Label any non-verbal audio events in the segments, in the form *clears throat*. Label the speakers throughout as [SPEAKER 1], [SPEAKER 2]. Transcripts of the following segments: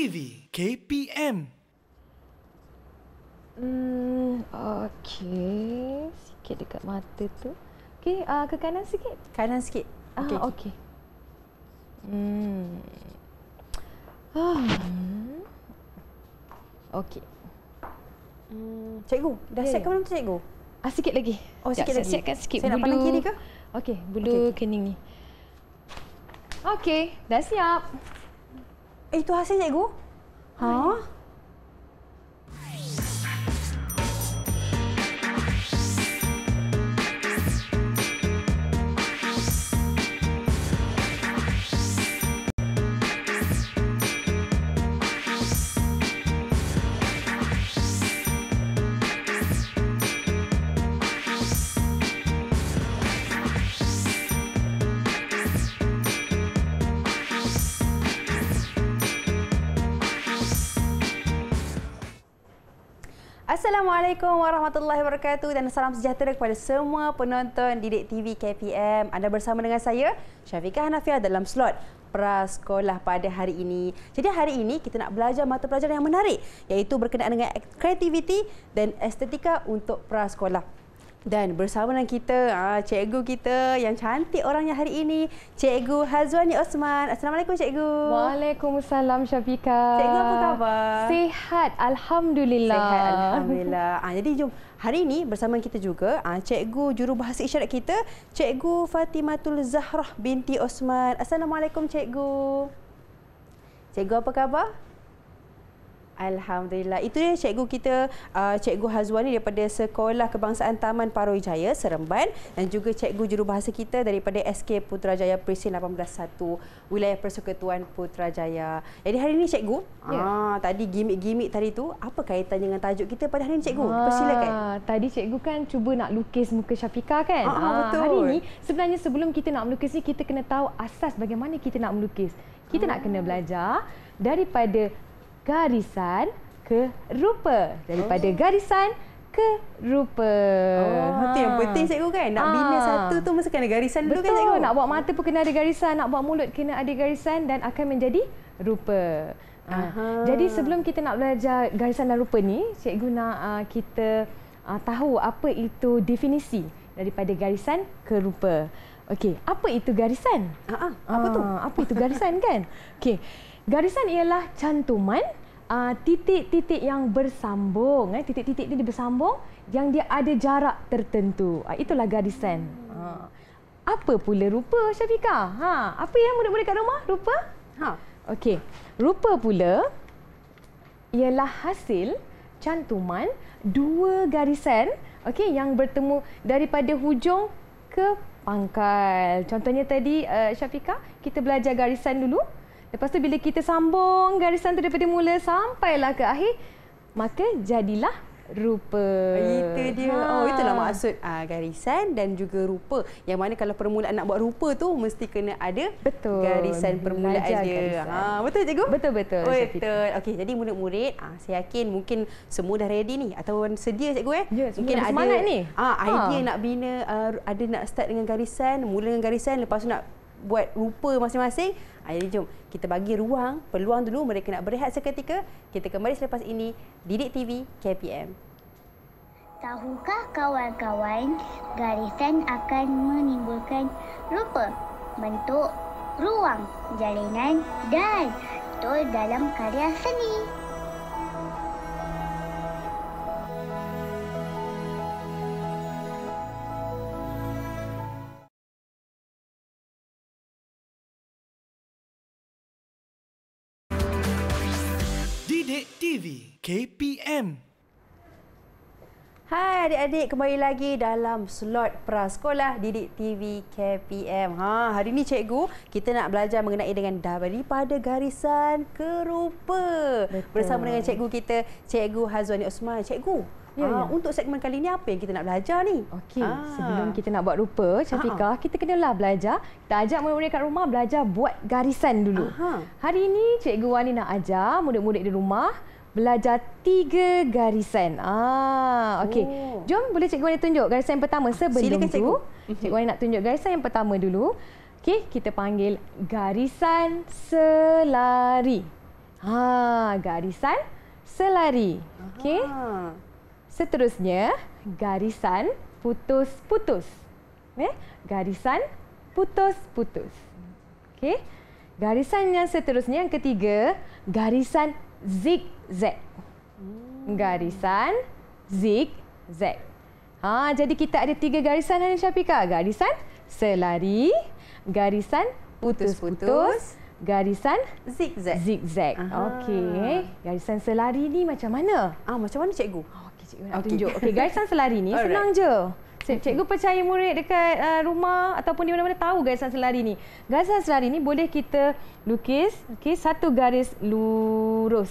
[SPEAKER 1] TV KPM. Hmm, okey. Sikit dekat mata tu. Okey, uh, ke kanan sikit. Kanan sikit. Ah, okey. Okay. okay. Hmm. Ah. Okey. Hmm, cikgu, dah yeah. siap ke ya. belum tu cikgu? Ah, sikit lagi. Oh, sikit Sekejap, lagi. Siapkan sikit. Saya bulu. nak pandang kiri ke? Okey, bulu okay, okay. kening ni. Okey, dah siap. Eh, itu Hasin cikgu?
[SPEAKER 2] Ha? Assalamualaikum warahmatullahi wabarakatuh dan salam sejahtera kepada semua penonton Didik TV KPM. Anda bersama dengan saya, Syafiqah Hanafiah dalam slot prasekolah pada hari ini. Jadi hari ini kita nak belajar mata pelajaran yang menarik iaitu berkenaan dengan kreativiti dan estetika untuk prasekolah. Dan bersama dengan kita, ah, cikgu kita yang cantik orangnya hari ini, Cikgu Hazwani Osman. Assalamualaikum, Cikgu. Waalaikumsalam, Syafika. Cikgu, apa khabar? Sihat, Alhamdulillah. Sihat, Alhamdulillah. Ha, jadi, jom. Hari ini bersama kita juga, ah, Cikgu Jurubahasa Isyarat kita, Cikgu Fatimatul Zahrah binti Osman. Assalamualaikum, Cikgu. Cikgu, apa khabar? Alhamdulillah. Itu dia cikgu kita, uh, cikgu Hazwani daripada Sekolah Kebangsaan Taman Paroi Jaya, Seremban. Dan juga cikgu jurubahasa kita daripada SK Putrajaya Presiden 18.1, Wilayah Persekutuan Putrajaya. Jadi hari ini cikgu, ya. ah, tadi gimmick-gimmick tadi tu, apa kaitan dengan tajuk kita pada hari ini cikgu? Ha, Persilakan.
[SPEAKER 1] Tadi cikgu kan cuba nak lukis muka Syafika kan? Ah ha, betul. Hari ini sebenarnya sebelum kita nak melukis ni, kita kena tahu asas bagaimana kita nak melukis. Kita ha. nak kena ah. belajar daripada garisan ke rupa daripada oh. garisan ke rupa. Oh, itu ha. yang penting cikgu kan. Nak ha. bina satu tu mesti kena garisan Betul. dulu kan cikgu. Nak buat mata pun kena ada garisan, nak buat mulut kena ada garisan dan akan menjadi rupa. Ha. Jadi sebelum kita nak belajar garisan dan rupa ni, cikgu nak uh, kita uh, tahu apa itu definisi daripada garisan ke rupa. Okey, apa itu garisan? Ha-ha. Ah, apa ha. tu? Apa itu garisan kan? *laughs* Okey. Garisan ialah cantuman ah, titik-titik yang bersambung. Eh, titik-titik ini bersambung yang dia ada jarak tertentu. Ah, itulah garisan. Ah, apa pula rupa Syafika? Ha, apa yang murid-murid kat rumah rupa? Ha. Okey. Rupa pula ialah hasil cantuman dua garisan okey yang bertemu daripada hujung ke pangkal. Contohnya tadi uh, Syafika, kita belajar garisan dulu. Lepas tu bila kita sambung garisan tu daripada mula sampailah ke akhir, maka jadilah rupa. Oh, itu dia. Ha. Oh, itulah maksud
[SPEAKER 2] uh, garisan dan juga rupa. Yang mana kalau permulaan nak buat rupa tu mesti kena ada betul. garisan permulaan Belajar dia. Ha, betul cikgu? Betul betul. Oh, betul. Okey, jadi murid-murid, uh, saya yakin mungkin semua dah ready ni atau sedia cikgu eh? Yes, ya, mungkin ada semangat ni. Ah, uh, idea ha. nak bina uh, ada nak start dengan garisan, mula dengan garisan, lepas tu nak buat rupa masing-masing. Ha, jadi jom kita bagi ruang, peluang dulu mereka nak berehat seketika. Kita kembali selepas ini Didik TV KPM. Tahukah kawan-kawan, garisan akan menimbulkan rupa, bentuk, ruang, jalinan dan tol dalam karya seni.
[SPEAKER 1] TV KPM.
[SPEAKER 2] Hai adik-adik kembali lagi dalam slot prasekolah Didik TV KPM. Ha hari ni cikgu kita nak belajar mengenai dengan daripada garisan ke rupa. Betul. Bersama dengan cikgu kita Cikgu Hazwani Osman. Cikgu Ya, ha, ya. Untuk segmen kali ini, apa yang kita nak belajar ni? Okey, ha. sebelum
[SPEAKER 1] kita nak buat rupa, Syafiqah, Aha. kita kena lah belajar. Kita ajak murid-murid kat rumah belajar buat garisan dulu. Aha. Hari ini, Cikgu Wani nak ajar murid-murid di rumah belajar tiga garisan. Ah, okey. Oh. Jom boleh cikgu nak tunjuk garisan yang pertama sebelum Silakan, tu. Cikgu Wani mhm. nak tunjuk garisan yang pertama dulu. Okey, kita panggil garisan selari. Ha, garisan selari. Okey. Seterusnya, garisan putus-putus. Eh, garisan putus-putus. Okey. Garisan yang seterusnya, yang ketiga, garisan zigzag. Garisan zigzag. Ha, jadi kita ada tiga garisan, Hanya Syafika. Garisan selari, garisan putus-putus, garisan zigzag. zigzag. Okey, garisan selari ni macam mana? Ah, macam mana cikgu? Okey, cikgu nak okay. tunjuk. Okey, garisan selari ni *laughs* senang je. Cikgu percaya murid dekat uh, rumah ataupun di mana-mana tahu garisan selari ni. Garisan selari ni boleh kita lukis okay, satu garis lurus.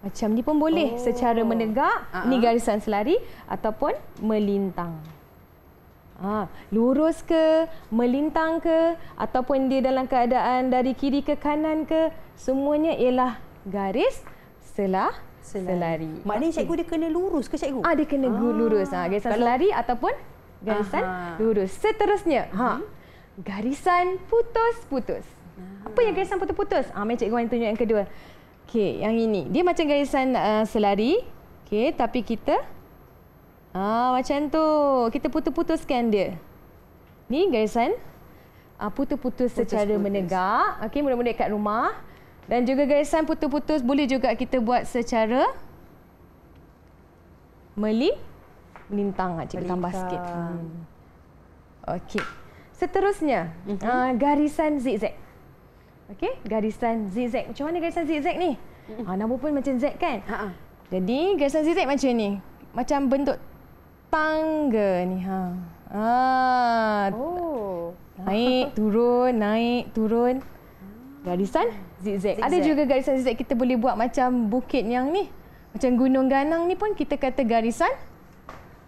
[SPEAKER 1] Macam ni pun boleh oh. secara menegak. Uh-huh. Ni ah. garisan selari ataupun melintang. Ha, lurus ke, melintang ke ataupun dia dalam keadaan dari kiri ke kanan ke. Semuanya ialah garis selah, selari. selari.
[SPEAKER 2] Maknanya cikgu dia kena lurus ke cikgu? Ah, dia kena ah.
[SPEAKER 1] lurus. Ha, garisan Kalau... selari ataupun garisan Aha. lurus. Seterusnya, ha. Hmm, garisan putus-putus. Aha. Apa yang garisan putus-putus? Ah, mari cikgu tunjuk yang kedua. Okay, yang ini. Dia macam garisan uh, selari. Okay, tapi kita... Ah, macam tu. Kita putus-putuskan dia. Ni garisan ah, putus-putus secara putus. menegak. Okay, mula-mula dekat rumah. Dan juga garisan putus-putus boleh juga kita buat secara meli melintang aja lah kita tambah sikit. Hmm. Okey. Seterusnya, mm -hmm. garisan zigzag. Okey, garisan zigzag. Macam mana garisan zigzag ni? Mm -hmm. Ah, ha nama pun macam zigzag kan? Ha -ha. Jadi garisan zigzag macam ni. Macam bentuk tangga ni ha. Ah. Oh. Naik, turun, naik, turun garisan zigzag. Ada juga garisan zigzag kita boleh buat macam bukit yang ni. Macam gunung ganang ni pun kita kata garisan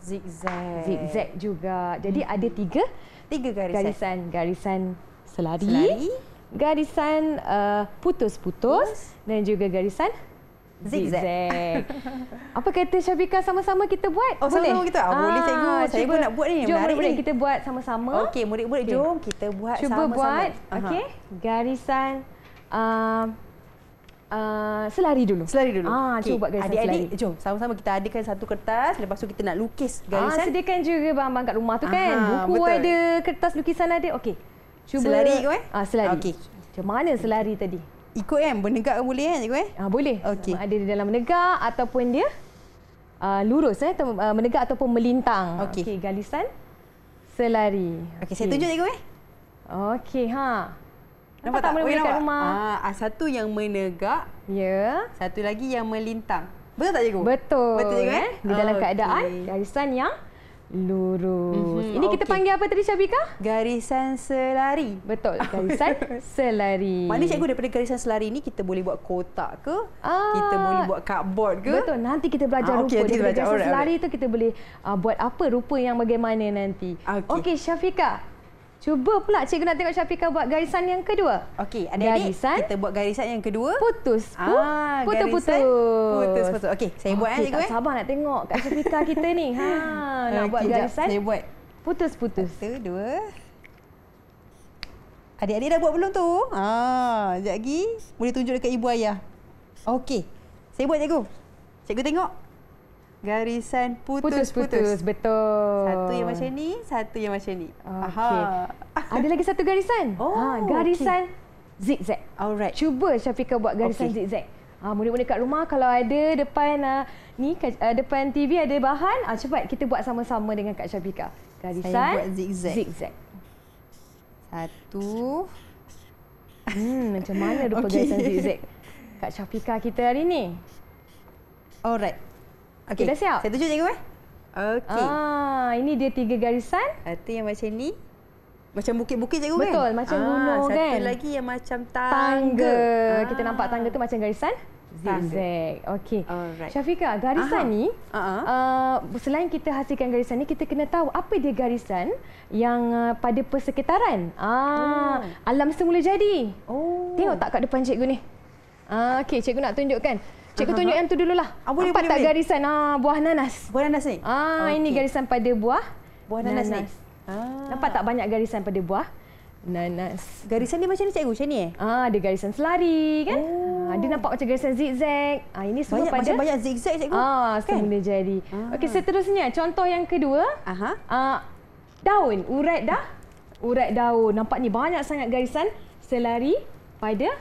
[SPEAKER 1] zigzag. Zigzag juga. Jadi hmm. ada tiga tiga garisan. Garisan garisan selari, selari. garisan uh, putus-putus Putus. dan juga garisan zigzag. zigzag. *laughs* Apa kata Syafika sama-sama kita buat? Oh, boleh. Sama kita. Ah, boleh Saya ah, pun nak buat ni. Jom murid-murid kita buat sama-sama. Okey, murid-murid okay. jom kita buat sama-sama. Cuba sama-sama. buat. Okey.
[SPEAKER 2] Garisan uh, uh, selari dulu. Selari dulu. Ah, okay. cuba buat garisan Adik-adik, selari. Jom sama-sama kita adakan satu kertas lepas tu kita nak lukis garisan. Ah, sediakan juga bang-bang kat rumah tu Aha, kan. Buku betul. ada, kertas lukisan ada. Okey.
[SPEAKER 1] selari kau eh? Ah, selari. Okey. Macam mana selari tadi? ikut kan menegak kan boleh kan cikgu eh? Kan? Ah boleh. Okay. Ada di dalam menegak ataupun dia uh, lurus eh atau uh, menegak ataupun melintang. Okey okay, galisan selari. Okey okay. saya tunjuk cikgu eh.
[SPEAKER 2] Okey ha. Nampak, tak, tak boleh oh, ya, rumah? Ah, ah satu yang menegak. Ya. Yeah. Satu lagi yang melintang.
[SPEAKER 1] Betul tak cikgu? Betul. Betul cikgu eh? Di dalam okay. keadaan
[SPEAKER 2] Galisan yang
[SPEAKER 1] lurus. Mm-hmm. Ini
[SPEAKER 2] kita panggil apa tadi Syabika? Garisan selari. Betul, *laughs* garisan selari. Maknanya cikgu daripada garisan selari ini kita boleh buat kotak
[SPEAKER 1] ke? Ah. Kita boleh buat
[SPEAKER 2] cardboard ke?
[SPEAKER 1] Betul, nanti kita belajar ah, okay, Nanti kita belajar. Garisan alright, selari itu tu kita boleh uh, buat apa rupa yang bagaimana nanti. Okey, okay, Syafika, Cuba pula cikgu nak tengok Syafiqah buat garisan yang kedua. Okey, ada adik kita buat garisan yang kedua. Putus. Putus-putus. Ah, putus-putus. Okey, saya buat. Okay, eh, cikgu, tak eh? sabar nak tengok kat Syafiqah *laughs* kita ni. Ha, nak buat garisan. saya buat.
[SPEAKER 2] Putus-putus. Satu, dua. Adik-adik dah buat belum tu? Ha, sekejap lagi. Boleh tunjuk dekat ibu ayah. Okey. Saya buat cikgu. Cikgu tengok garisan putus-putus. Betul. Satu yang macam ni, satu yang macam ni. Okey. *laughs* Ada lagi satu
[SPEAKER 1] garisan. Oh, ha, garisan okay. zigzag. Alright. Cuba Syafika buat garisan okay. zigzag. Ah, ha, mula-mula kat rumah kalau ada depan uh, ni uh, depan TV ada bahan, uh, cepat kita buat sama-sama dengan Kak Syafika. Garisan Saya buat zigzag. zigzag. Satu. Hmm, macam mana *laughs* rupa okay. garisan zigzag? Kak Syafika kita hari ni. Alright.
[SPEAKER 2] Okey, dah siap. Saya tunjuk cikgu eh. Okey.
[SPEAKER 1] Ah, ini dia tiga garisan. Satu yang macam ni. Macam bukit-bukit cikgu Betul, kan? Betul, macam ah, gunung satu kan? Satu lagi
[SPEAKER 2] yang macam tangga. tangga. Ah.
[SPEAKER 1] Kita ah. nampak tangga tu macam garisan? Zigzag. Okey. Alright. Syafika, garisan Aha. ni, uh uh, selain kita hasilkan garisan ni, kita kena tahu apa dia garisan yang uh, pada persekitaran. Ah, oh. Alam semula jadi. Oh. Tengok tak kat depan cikgu ni? Uh, Okey, cikgu nak tunjukkan. Cikgu tunjuk yang tu dululah. Ah, boleh, Nampak boleh, tak boleh. garisan ah, buah nanas? Buah nanas ni? Ah, okay. Ini garisan pada buah. Buah nanas, nanas. ni? Ah. Nampak tak banyak garisan pada buah? Nanas. Garisan dia macam ni cikgu? Macam ni eh? Ah, ada garisan selari kan? Oh. Ah, dia nampak macam garisan zigzag. Ah, ini semua banyak, pada... Macam-banyak zigzag cikgu. Ah, semula kan? jadi. Ah. Okey, seterusnya. Contoh yang kedua. Aha. Ah, daun. Urat dah. Urat daun. Nampak ni banyak sangat garisan selari pada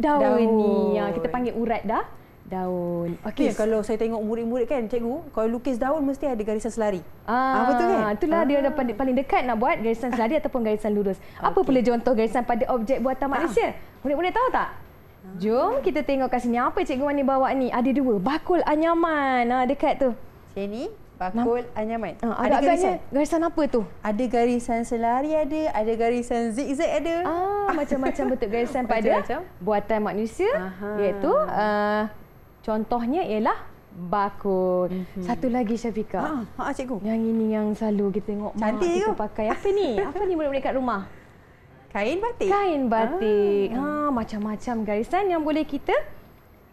[SPEAKER 1] daun, daun ni yang kita
[SPEAKER 2] panggil urat dah daun. Okey yes. kalau saya tengok murid-murid kan cikgu kalau lukis daun mesti ada garisan selari.
[SPEAKER 1] Ah, ah betul kan? itulah ah. dia ada paling dekat nak buat garisan selari ah. ataupun garisan lurus. Okay. Apa pula contoh garisan pada objek buatan Malaysia? Ah. Murid-murid tahu tak? Ah. Jom kita tengok kat sini apa cikgu Mani bawa ni. Ada dua, bakul anyaman ah dekat tu.
[SPEAKER 2] Sini pakul, anyaman. Ha, ah, ada garisan.
[SPEAKER 1] Garisan apa tu? Ada garisan selari ada, ada garisan zigzag ada. Ah, *laughs* macam-macam bentuk garisan pada macam. buatan manusia Aha. iaitu uh, contohnya ialah bakul. Mm -hmm. Satu lagi Syafika. Ha, ha cikgu. Yang ini yang selalu kita tengok Cantik tu. pakai. Apa ni? *laughs* Apa ni boleh-boleh kat rumah? Kain batik. Kain batik. Ah. Ha, macam-macam garisan yang boleh kita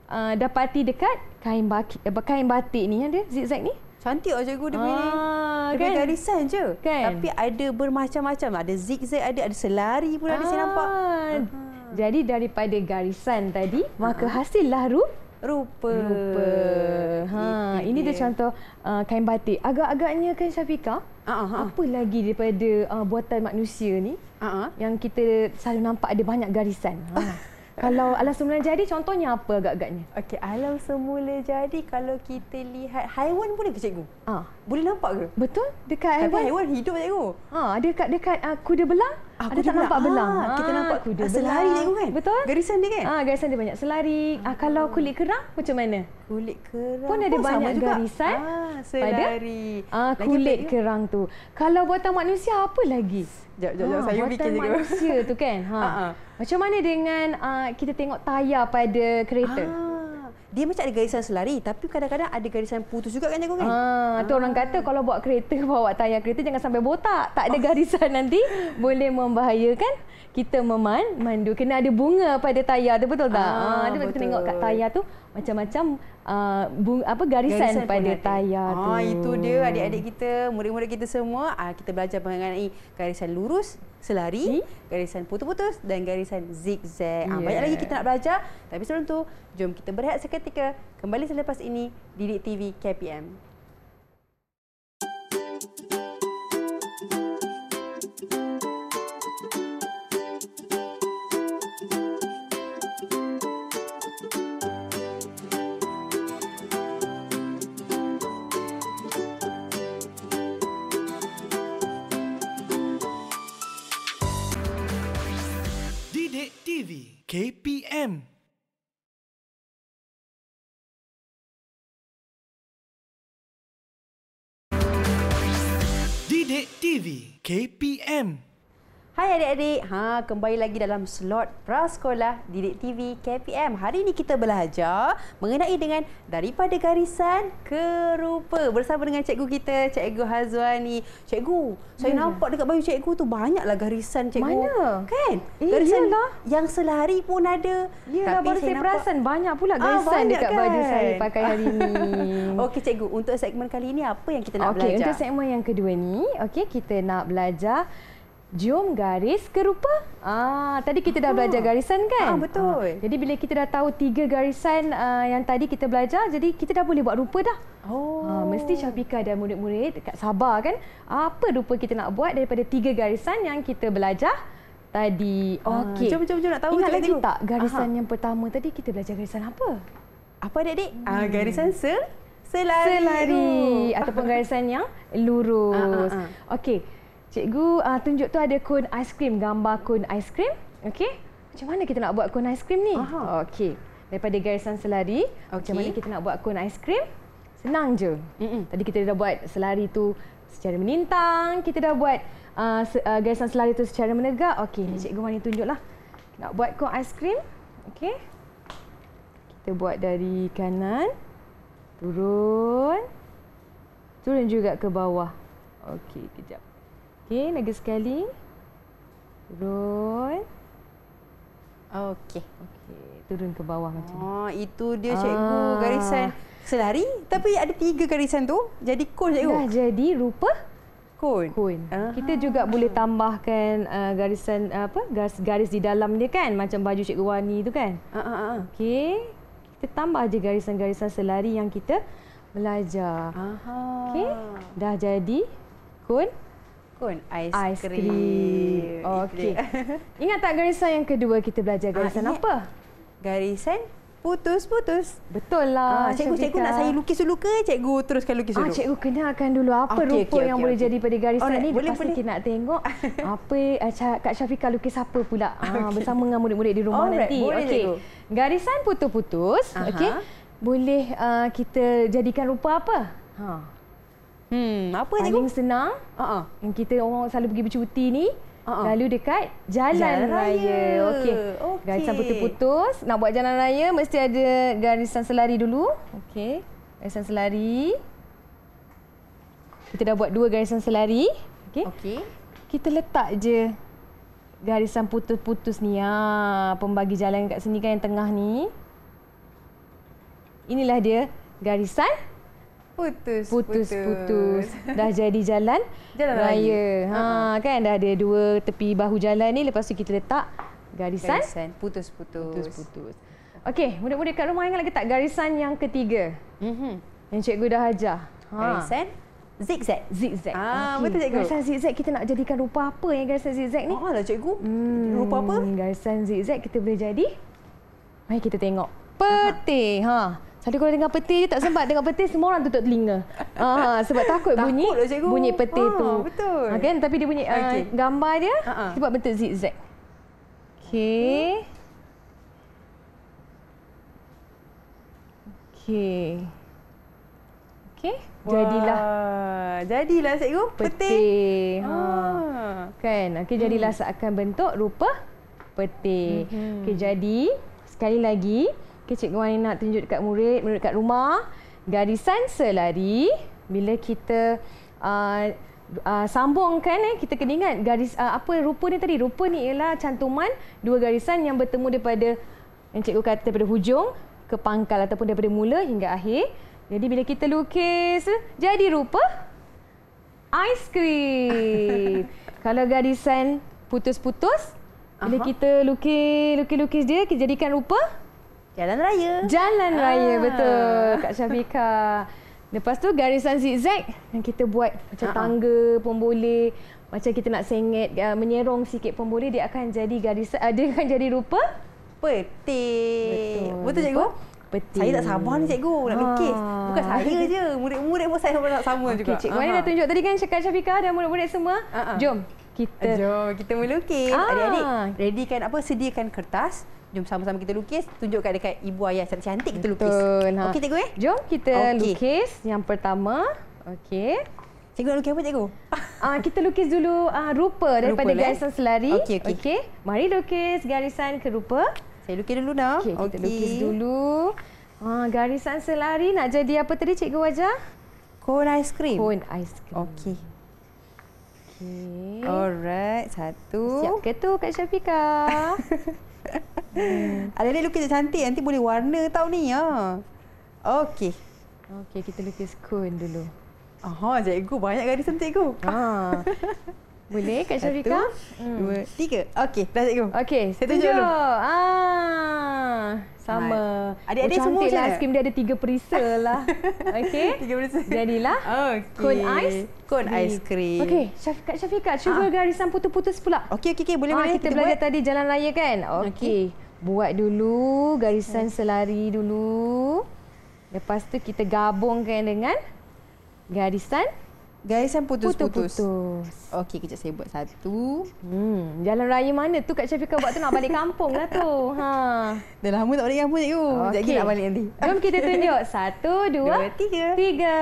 [SPEAKER 1] uh, dapati dekat kain, batik. Eh, kain batik ni. ada zigzag ni. Cantik
[SPEAKER 2] lah cikgu dia ah, punya ni. Ah, kan? garisan je. Kan? Tapi ada bermacam-macam. Ada zigzag ada, ada selari pun ah, di sini nampak. Uh *laughs* -huh. Jadi daripada garisan tadi, uh ah. -huh. maka hasillah
[SPEAKER 1] ru rupa. rupa. Ha, It, ini dia, dia contoh uh, kain batik. Agak-agaknya kan Syafiqah, uh ah, -huh. apa lagi daripada uh, buatan manusia ni uh -huh. yang kita selalu nampak ada banyak garisan. Ha. Uh *laughs* -huh. Kalau alam semula jadi contohnya
[SPEAKER 2] apa agak-agaknya? Okey, alam semula jadi kalau kita lihat haiwan boleh ke cikgu? Ah, ha. boleh nampak ke? Betul? Dekat haiwan, haiwan hidup cikgu. Ha, ah, dekat dekat uh, ah, kuda belang?
[SPEAKER 1] aku ada tak nampak ah, belang. Ah, kita ah, nampak kuda ah, selari belang. Selari kan? Betul? Garisan dia kan? Ah, garisan dia banyak selari. Oh. Ah, kalau kulit kerang macam mana?
[SPEAKER 2] Kulit kerang pun, pun ada banyak juga. garisan ah, selari. ah, kulit lagi kerang
[SPEAKER 1] tu. Kalau buatan manusia apa lagi?
[SPEAKER 2] Jap, jap, jap. Ah, saya fikir dulu. Buatan manusia tu kan? Ha. *laughs* Ah, ah. Macam mana dengan ah, kita tengok tayar pada kereta? Ah dia macam ada garisan selari tapi kadang-kadang ada garisan putus juga kan cikgu kan? Ha,
[SPEAKER 1] ah, tu orang kata ah. kalau buat kereta *laughs* bawa tayar kereta jangan sampai botak. Tak ada oh. garisan nanti *laughs* boleh membahayakan kita meman mandu kena ada bunga pada tayar tu betul tak? Ha, ah, ah, betul. Kita tengok kat tayar tu
[SPEAKER 2] macam-macam uh, apa garisan, garisan pada tayar ah, tu. itu dia adik-adik kita, murid-murid kita semua, uh, kita belajar mengenai garisan lurus, selari, hmm? garisan putus-putus dan garisan zigzag. Yeah. Uh, banyak lagi kita nak belajar. Tapi sebelum tu, jom kita berehat seketika. Kembali selepas ini Didik TV KPM.
[SPEAKER 1] KPM. Didik TV KPM.
[SPEAKER 2] Hai adik-adik. Ha, kembali lagi dalam slot Prasekolah Didik TV KPM. Hari ini kita belajar mengenai dengan daripada garisan ke rupa bersama dengan cikgu kita, Cikgu Hazwani. Cikgu, saya hmm. nampak dekat baju cikgu tu banyaklah garisan cikgu. Mana? Kan? Eh, garisan iyalah. yang selari pun ada. Ya, baru saya, saya nampak... perasan banyak pula ah, garisan ah, banyak dekat kan? baju saya pakai hari ini. *laughs* okey cikgu, untuk segmen kali ini apa yang kita nak okay, belajar? Okey, untuk segmen
[SPEAKER 1] yang kedua ni, Okay, kita nak belajar Jom garis ke rupa. Ah, tadi kita dah belajar ah. garisan kan? Ah, betul. Ah, jadi bila kita dah tahu tiga garisan ah, yang tadi kita belajar, jadi kita dah boleh buat rupa dah. Oh. Ah, mesti Syafika dan murid-murid dekat Sabah kan? Ah, apa rupa kita nak buat daripada tiga garisan yang kita belajar tadi? Ah, Okey. Ah, jom, jom, jom nak tahu. Ingat lagi tak garisan Aha. yang pertama tadi kita belajar garisan apa? Apa adik-adik?
[SPEAKER 2] Ah, hmm. Ah, garisan sel
[SPEAKER 1] selari. Selari. Ataupun garisan yang lurus. Ah, ah, ah. Okey. Cikgu uh, tunjuk tu ada kon aiskrim, gambar kon aiskrim. Okey. Macam mana kita nak buat kon aiskrim ni? Okey. Daripada garisan selari, okay. macam mana kita nak buat kon aiskrim? Senang je. Mm-mm. Tadi kita dah buat selari tu secara menintang, kita dah buat uh, se- uh, ah, garisan selari tu secara menegak. Okey, mm. cikgu mana tunjuklah. Nak buat kon aiskrim. Okey. Kita buat dari kanan. Turun. Turun juga ke bawah. Okey, kejap. Okey, lagi sekali.
[SPEAKER 2] Roll. Okey. Okey, turun ke bawah macam ni. Oh, itu dia cikgu ah. garisan selari. Tapi ada tiga garisan tu. Jadi cone cikgu. Dah jadi rupa cone. Cone. Aha. Kita juga boleh tambahkan uh,
[SPEAKER 1] garisan uh, apa? Garis, garis di dalam dia kan macam baju cikgu Wani tu kan? Ha ah. ah. Okey. Kita tambah aja garisan-garisan selari yang kita belajar. Aha. Okey. Dah jadi cone.
[SPEAKER 2] Ice cream. ais krim. krim. Okey.
[SPEAKER 1] *laughs* Ingat tak garisan yang kedua kita belajar ah, garisan ah, apa? Garisan putus-putus. Betul lah. Ah, cikgu, cikgu nak saya lukis
[SPEAKER 2] dulu ke? Cikgu teruskan lukis ah, dulu. Ah, cikgu
[SPEAKER 1] kenalkan dulu apa okay, rupa okay, okay, yang okay. boleh jadi pada garisan Alright, ni. Boleh, Lepas kita nak tengok *laughs* apa eh, Kak Syafika lukis apa pula okay. ah, bersama dengan murid-murid di rumah Alright, nanti. Boleh, okay. Garisan putus-putus. uh Okay. Boleh uh, kita jadikan rupa apa? Ha. Hmm, apa paling cikgu? senang uh-uh. yang kita orang selalu pergi bercuti ni uh-uh. lalu dekat jalan, jalan raya. raya. Okey. Okay. Garisan putus-putus. Nak buat jalan raya mesti ada garisan selari dulu. Okey. Garisan selari. Kita dah buat dua garisan selari. Okey. Okey. Kita letak je garisan putus-putus ni. Ha, pembagi jalan kat sini kan yang tengah ni. Inilah dia garisan Putus, putus, putus. putus. *laughs* Dah jadi jalan, jalan raya. raya. Ha, uh Kan dah ada dua tepi bahu jalan ni. Lepas tu kita letak garisan. garisan.
[SPEAKER 2] Putus, putus. putus, putus.
[SPEAKER 1] Okey, murid-murid kat rumah ingat lagi tak garisan yang ketiga? Mm-hmm. Yang cikgu dah ajar. Ha. Garisan zigzag. Zigzag. Ah, okay. Betul cikgu. Garisan zigzag kita nak jadikan rupa apa yang garisan zigzag ni? Oh, lah cikgu. Hmm, rupa apa? Garisan zigzag kita boleh jadi. Mari kita tengok. Peti. uh Ha. Selalu kalau dengar peti je tak sempat dengar peti semua orang tutup telinga. Ha uh, sebab takut, takut bunyi lah, bunyi peti ha, tu. Ah, betul. Okay, ah, tapi dia bunyi okay. uh, gambar dia uh-huh. dia buat bentuk zigzag. Okey. Okey. Okey. Jadilah. Jadilah cikgu peti. Ha. Uh. Kan. Okey jadilah hmm. seakan bentuk rupa peti. uh Okey jadi sekali lagi Okey, Cikgu Wani nak tunjuk dekat murid, murid dekat rumah. Garisan selari bila kita uh, uh, sambungkan eh kita kena ingat garis uh, apa rupa ni tadi? Rupa ni ialah cantuman dua garisan yang bertemu daripada yang cikgu kata daripada hujung ke pangkal ataupun daripada mula hingga akhir. Jadi bila kita lukis jadi rupa ice cream. *laughs* Kalau garisan putus-putus bila kita lukis lukis dia kita jadikan rupa Jalan Raya. Jalan Raya, ah. betul. Kak Syafika. Lepas tu garisan zigzag yang kita buat macam uh-uh. tangga pun boleh. Macam kita nak sengit, uh, menyerong sikit pun boleh. Dia akan jadi garisan, uh, dia akan jadi rupa peti. Betul, betul cikgu?
[SPEAKER 2] Peti. Saya tak sabar ni cikgu nak ha. Ah. lukis. Bukan saya je, murid-murid pun saya nak sama okay, juga. Cikgu uh dah tunjuk tadi kan Kak Syafika dan murid-murid semua. Uh-huh. Jom. Kita. Jom, kita melukis. Ah. Adik-adik, readykan apa? Sediakan kertas. Jom sama-sama kita lukis. Tunjukkan dekat ibu ayah cantik-cantik kita lukis. Ha. Okey, cikgu eh?
[SPEAKER 1] Jom kita okay. lukis yang pertama. Okey. Cikgu nak lukis apa, cikgu? Uh, *laughs* kita lukis dulu uh, rupa daripada rupa, eh? garisan eh? selari. Okey, okey. Okay. Mari lukis garisan ke rupa. Saya lukis dulu dah. Okey, kita okay. lukis dulu. Uh, garisan selari nak jadi apa tadi, cikgu wajah? Cone ice cream.
[SPEAKER 2] Cone ice cream. Okey. Okey. Alright, satu. Siap ketuk, Kak Syafiqah. *laughs* Hmm. Adik-adik lukis cantik. Nanti boleh warna tau ni. Ya. Okey. Okey, kita lukis cone dulu. Aha, cikgu. Banyak garis cantik cikgu. Ah. Ha. *laughs* Boleh Kak Syarika. Satu, hmm. dua, tiga. Okey, Assalamualaikum. Okey, setuju. Ah, sama.
[SPEAKER 1] Adik-adik oh, semua lah. Skim dia ada tiga perisa lah. *laughs* Okey. tiga perisa. Jadilah. Okey. Cone ice. Cone ice cream. Okey, Syaf Kak Syafiqah, cuba ah. garisan putus-putus pula. Okey, okey, okay. boleh, ah, boleh. Kita, kita belajar tadi jalan raya kan? Okey. Okay. Buat dulu garisan hmm. selari dulu. Lepas tu kita gabungkan dengan garisan
[SPEAKER 2] Guys yang putus-putus. Okey, kejap saya buat satu. Hmm, jalan
[SPEAKER 1] raya mana tu Kak Syafiqah buat tu nak balik kampung lah tu. Ha. Dah lama tak balik kampung cikgu. Okay. Sekejap lagi nak balik nanti. Jom kita tunjuk. Satu, dua, dua tiga. tiga.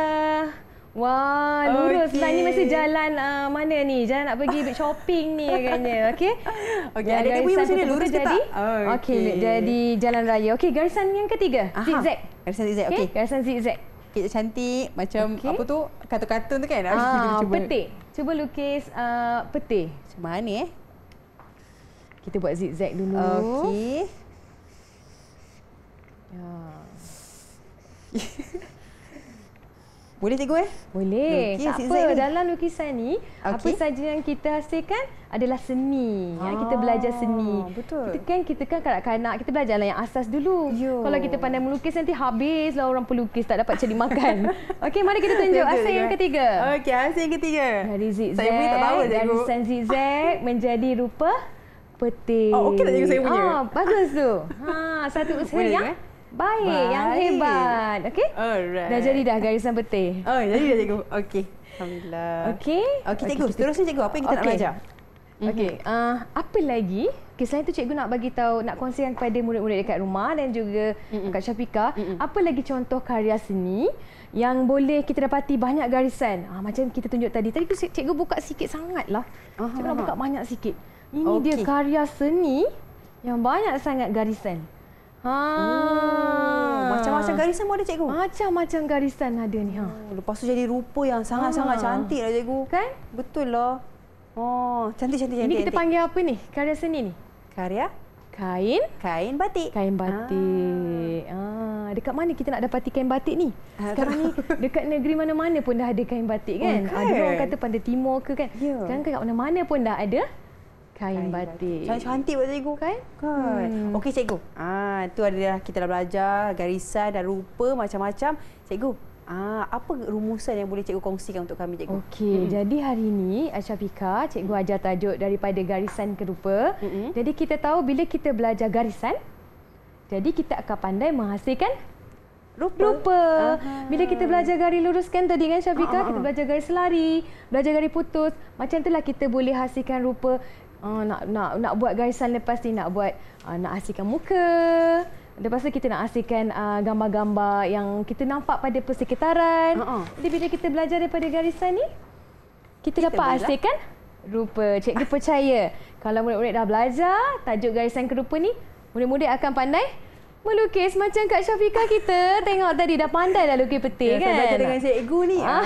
[SPEAKER 1] Wah, lurus. Okay. Ni masih jalan uh, mana ni? Jalan nak pergi shopping ni agaknya. Okey.
[SPEAKER 2] Okey, ya, ada tepi macam ni lurus jadi. Okey,
[SPEAKER 1] okay. jadi jalan raya. Okey, garisan yang
[SPEAKER 2] ketiga. Aha. Zigzag. Garisan zigzag. Okey. Okay. Garisan zigzag kek cantik macam okay. apa tu kartun-kartun tu kan ah, cuba petik cuba lukis uh, petik macam mana eh
[SPEAKER 1] kita buat zigzag dulu okey ya *laughs* Boleh cikgu eh? Boleh. Lukis, tak apa, ini. dalam lukisan ni okay. apa saja yang kita hasilkan adalah seni. Ah, ya, kita belajar seni. Betul. Kita kan kita kan kanak-kanak, kita belajarlah yang asas dulu. Yo. Kalau kita pandai melukis nanti habislah orang pelukis tak dapat cari makan. *laughs* Okey, mari kita tunjuk hasil yang ketiga. Okey, hasil yang ketiga. Dari zigzag. Saya pun tak tahu cikgu. Dari sen zigzag *laughs* menjadi rupa peti. Oh, okey tak saya punya. Ah, bagus tu. *laughs* Ha, satu usaha yang eh?
[SPEAKER 2] Baik, Baik. yang hebat. Okey? Alright. Dah jadi
[SPEAKER 1] dah garisan betih.
[SPEAKER 2] Oh, jadi dah cikgu. Okey. Alhamdulillah. Okey. Okey cikgu, okay, terusnya cikgu apa yang kita okay. nak belajar?
[SPEAKER 1] Mhm. Okey. Uh, apa lagi? Okay, selain itu cikgu nak bagi tahu nak kongsikan kepada murid-murid dekat rumah dan juga Mm-mm. Kak Syafika, Mm-mm. apa lagi contoh karya seni yang boleh kita dapati banyak garisan? Uh, macam kita tunjuk tadi. Tadi cikgu buka sikit sangatlah. Cikgu nak buka banyak sikit. Ini okay. dia karya seni yang banyak sangat garisan. Ha. Oh, macam-macam garisan
[SPEAKER 2] semua ada cikgu. Macam-macam garisan ada ni ha. Oh, lepas tu jadi rupa yang sangat-sangat ha. Ah. cantiklah cikgu. Kan? Betul lah. Oh, cantik-cantik cantik. Ini kita cantik. panggil apa ni?
[SPEAKER 1] Karya seni ni. Karya kain kain batik kain batik ah. ah dekat mana kita nak dapat kain batik ni ah, sekarang ni *laughs* dekat negeri mana-mana pun dah ada kain batik kan oh, ada orang kan? kata pantai timur ke kan yeah. sekarang kan kat mana-mana pun dah ada kain, batik. batik. Cantik
[SPEAKER 2] buat cikgu kan? Kan. Hmm. Okey cikgu. Ah itu adalah kita dah belajar garisan dan rupa macam-macam. Cikgu Ah, apa rumusan yang boleh cikgu kongsikan untuk kami cikgu? Okey, mm.
[SPEAKER 1] jadi hari ini Asyafika cikgu hmm. ajar tajuk daripada garisan ke rupa. -hmm. Jadi kita tahu bila kita belajar garisan, jadi kita akan pandai menghasilkan rupa. rupa. Bila kita belajar garis lurus kan tadi kan Syafika, kita ah. belajar garis lari, belajar garis putus, macam itulah kita boleh hasilkan rupa. Oh nak nak nak buat garisan lepas ni nak buat uh, nak asingkan muka. Lepas tu kita nak asyikkan uh, ah, gambar-gambar yang kita nampak pada persekitaran. Uh-huh. Jadi bila kita belajar daripada garisan ni kita, kita dapat asingkan rupa. Cikgu *laughs* percaya kalau murid-murid dah belajar tajuk garisan kerupa ni murid-murid akan pandai melukis macam Kak
[SPEAKER 2] Syafiqah kita *laughs* tengok tadi dah pandai dah lukis peti ya, kan. Saya belajar kan? dengan cikgu ni. Ah.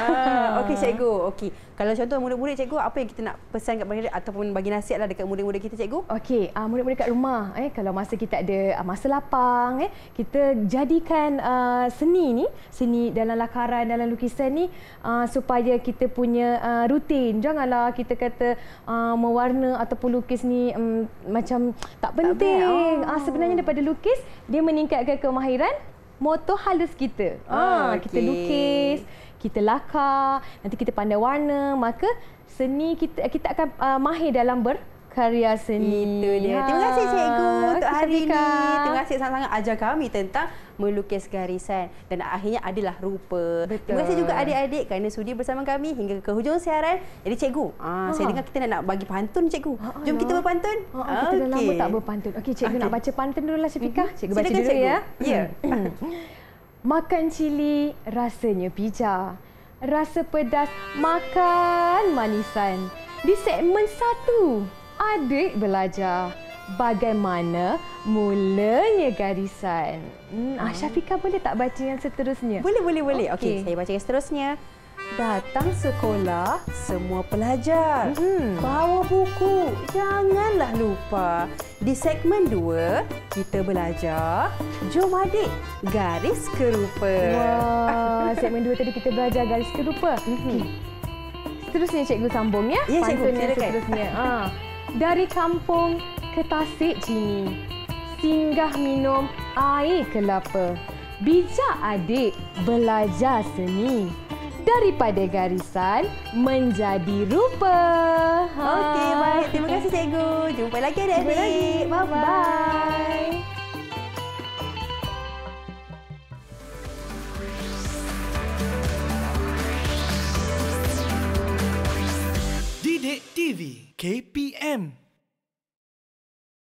[SPEAKER 2] Okey cikgu, okey. Kalau contoh murid-murid cikgu, apa yang kita nak pesan kat murid ataupun bagi nasihatlah dekat murid-murid kita cikgu? Okey, uh,
[SPEAKER 1] murid-murid kat rumah eh kalau masa kita ada uh, masa lapang eh kita jadikan uh, seni ni, seni dalam lakaran dalam lukisan ni uh, supaya kita punya uh, rutin. Janganlah kita kata uh, mewarna ataupun lukis ni um, macam tak penting. Tak oh. uh, sebenarnya daripada lukis dia meningkatkan kemahiran motor halus kita. Ah, okay. kita lukis kita lakar, nanti kita pandai warna, maka seni kita kita akan uh, mahir dalam ber karya
[SPEAKER 2] seni. Itu dia. Ya. Terima kasih cikgu okay, untuk hari ini. Terima kasih sangat-sangat ajar kami tentang melukis garisan dan akhirnya adalah rupa. Betul. Terima kasih juga adik-adik kerana sudi bersama kami hingga ke hujung siaran. Jadi cikgu, Aha. Ah, saya dengar kita nak bagi pantun cikgu. Ha, ha Jom kita lah. berpantun. Ha, ha kita okay. dah lama tak berpantun. Okey cikgu okay. nak baca pantun dulu lah. Syafiqah. Mhm. Cikgu baca dulu ya. cikgu. Ya. Yeah.
[SPEAKER 1] Hmm. *clears throat* Makan cili rasanya pijar. Rasa pedas makan manisan. Di segmen satu, adik belajar bagaimana mulanya garisan. Hmm, ah, hmm. Syafiqah boleh tak baca yang seterusnya? Boleh, boleh, boleh. Okey, okay, saya
[SPEAKER 2] baca yang seterusnya. Datang sekolah, semua pelajar. Hmm. Bawa buku, janganlah lupa. Di segmen dua, kita belajar Jom Adik Garis Kerupa.
[SPEAKER 1] Wah, *laughs* segmen dua tadi kita belajar garis kerupa. Okay. Seterusnya cikgu sambung ya. Ya, cikgu. Ya, seterusnya. Ha. Dari kampung ke tasik sini, singgah minum air kelapa. Bijak adik belajar seni daripada garisan menjadi rupa. Ha. Okey, baik. Terima kasih cikgu. Jumpa
[SPEAKER 2] lagi adik-adik. Lagi. Bye-bye.
[SPEAKER 1] Bye. Didik TV KPM